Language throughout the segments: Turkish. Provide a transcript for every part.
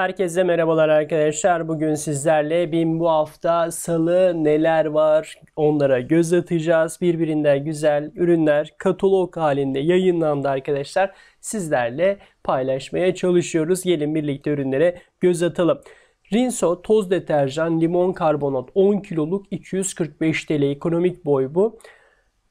Herkese merhabalar arkadaşlar. Bugün sizlerle bin bu hafta salı neler var onlara göz atacağız. Birbirinden güzel ürünler katalog halinde yayınlandı arkadaşlar. Sizlerle paylaşmaya çalışıyoruz. Gelin birlikte ürünlere göz atalım. Rinso toz deterjan limon karbonat 10 kiloluk 245 TL ekonomik boy bu.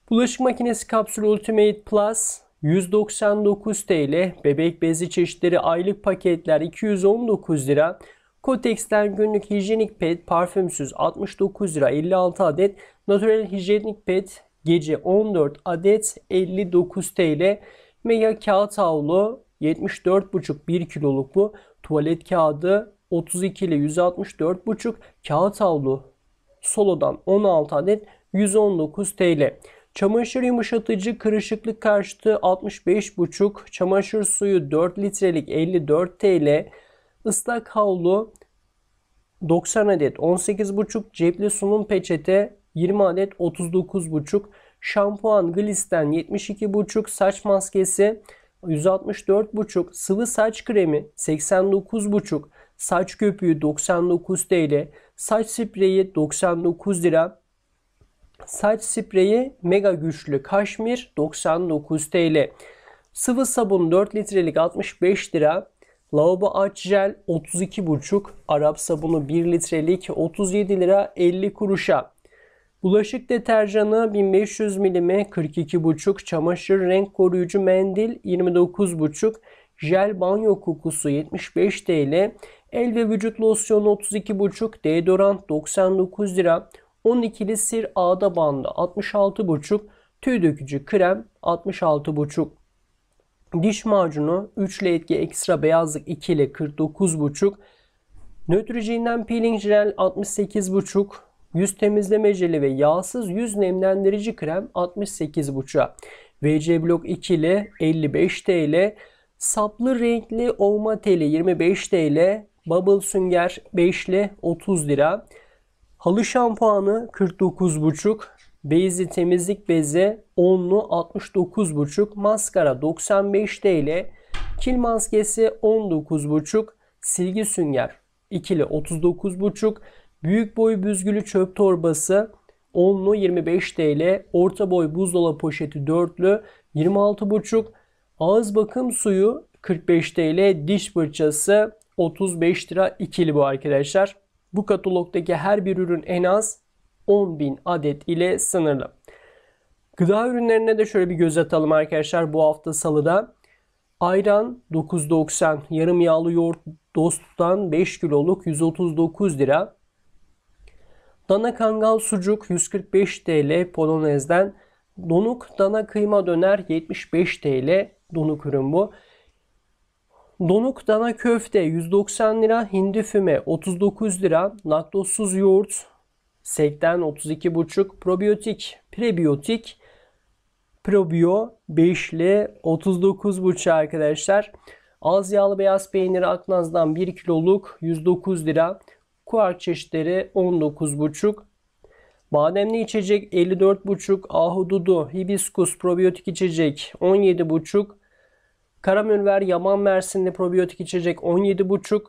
Bulaşık makinesi kapsül Ultimate Plus 199 TL, bebek bezi çeşitleri aylık paketler 219 lira, Kotex'ten günlük hijyenik pet parfümsüz 69 lira 56 adet, Natural hijyenik pet gece 14 adet 59 TL, Mega kağıt havlu 74,5 1 kiloluk bu, tuvalet kağıdı 32 ile 164,5 kağıt havlu solodan 16 adet 119 TL. Çamaşır yumuşatıcı kırışıklık karşıtı 65,5, çamaşır suyu 4 litrelik 54 TL, ıslak havlu 90 adet 18,5, cepli sunum peçete 20 adet 39,5, şampuan glisten 72,5, saç maskesi 164,5, sıvı saç kremi 89,5, saç köpüğü 99 TL, saç spreyi 99 lira, Saç spreyi mega güçlü Kaşmir 99 TL. Sıvı sabun 4 litrelik 65 lira. Lavabo aç jel 32,5. Arap sabunu 1 litrelik 37 lira 50 kuruşa. Bulaşık deterjanı 1500 milim 42,5. Çamaşır renk koruyucu mendil 29,5. Jel banyo kokusu 75 TL. El ve vücut losyonu 32,5. Deodorant 99 lira. 12'li sir ağda bandı 66,5. Tüy dökücü krem 66,5. Diş macunu 3 ile etki ekstra beyazlık 2 ile 49,5. Nötrojenden peeling jel 68,5. Yüz temizleme jeli ve yağsız yüz nemlendirici krem 68,5'a. VC Block 2 ile 55 TL. Saplı renkli olma teli 25 TL. Bubble sünger 5 ile 30 lira. Halı şampuanı 49,5. bezi temizlik bezi 10'lu 69,5. Maskara 95 TL. Kil maskesi 19,5. Silgi sünger ikili 39,5. Büyük boy büzgülü çöp torbası 10'lu 25 TL. Orta boy buzdolabı poşeti dörtlü 26,5. Ağız bakım suyu 45 TL. Diş fırçası 35 lira ikili bu arkadaşlar. Bu katalogdaki her bir ürün en az 10.000 adet ile sınırlı. Gıda ürünlerine de şöyle bir göz atalım arkadaşlar. Bu hafta salıda ayran 9.90, yarım yağlı yoğurt dosttan 5 kiloluk 139 lira. Dana kangal sucuk 145 TL polonezden. Donuk dana kıyma döner 75 TL donuk ürün bu. Donuk dana köfte 190 lira, hindi füme 39 lira, laktozsuz yoğurt 80 32,5, probiyotik, prebiyotik, probiyo 5'li 39,5 arkadaşlar. Az yağlı beyaz peynir Aknaz'dan 1 kiloluk 109 lira. Kuark çeşitleri 19,5. Bademli içecek 54,5. Ahududu, hibiskus, probiyotik içecek 17,5. Karamünver, Yaman Mersinli probiyotik içecek 17,5.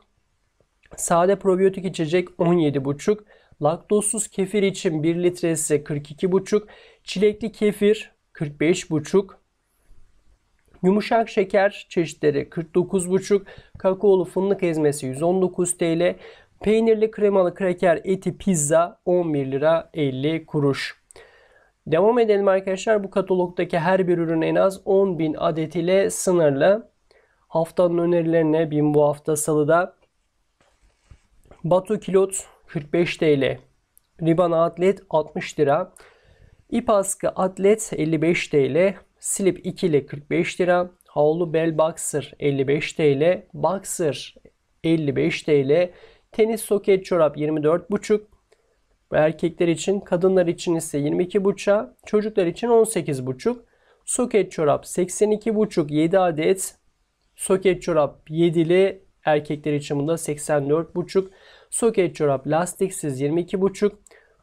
Sade probiyotik içecek 17,5. Laktozsuz kefir için 1 litre ise 42,5. Çilekli kefir 45,5. Yumuşak şeker çeşitleri 49,5. Kakaolu fındık ezmesi 119 TL. Peynirli kremalı kraker eti pizza 11 lira 50 kuruş. Devam edelim arkadaşlar. Bu katalogdaki her bir ürün en az 10.000 adet ile sınırlı. Haftanın önerilerine bin bu hafta salıda Batu Kilot 45 TL. Riban Atlet 60 lira. İp atlet 55 TL. Slip 2 ile 45 lira. Havlu bel boxer 55 TL. Boxer 55 TL. Tenis soket çorap 24,5 ve erkekler için, kadınlar için ise 22,5'a, çocuklar için 18,5. Soket çorap 82,5 7 adet. Soket çorap 7'li erkekler için bunda 84,5. Soket çorap lastiksiz 22,5.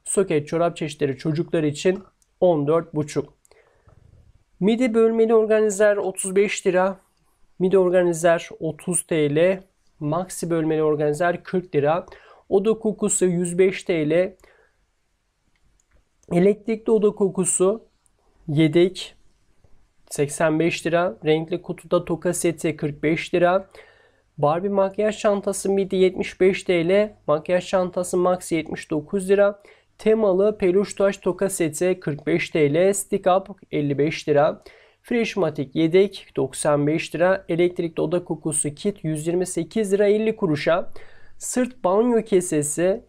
Soket çorap çeşitleri çocuklar için 14,5. Midi bölmeli organizer 35 lira. Midi organizer 30 TL. Maxi bölmeli organizer 40 lira. Oda kokusu 105 TL. Elektrikli oda kokusu yedek 85 lira. Renkli kutuda toka seti 45 lira. Barbie makyaj çantası midi 75 TL. Makyaj çantası max 79 lira. Temalı peluş taş toka seti 45 TL. Stick up 55 lira. Freshmatic yedek 95 lira. Elektrikli oda kokusu kit 128 lira 50 kuruşa. Sırt banyo kesesi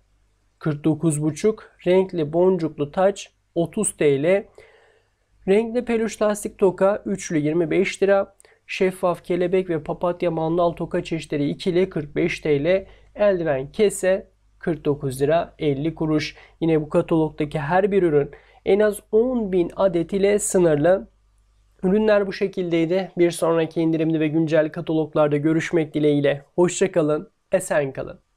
49,5. Renkli boncuklu taç 30 TL. Renkli peluş lastik toka üçlü 25 lira. Şeffaf kelebek ve papatya mandal toka çeşitleri ikili 45 TL. Eldiven kese 49 lira 50 kuruş. Yine bu katalogdaki her bir ürün en az 10.000 adet ile sınırlı. Ürünler bu şekildeydi. Bir sonraki indirimli ve güncel kataloglarda görüşmek dileğiyle. Hoşçakalın, esen kalın.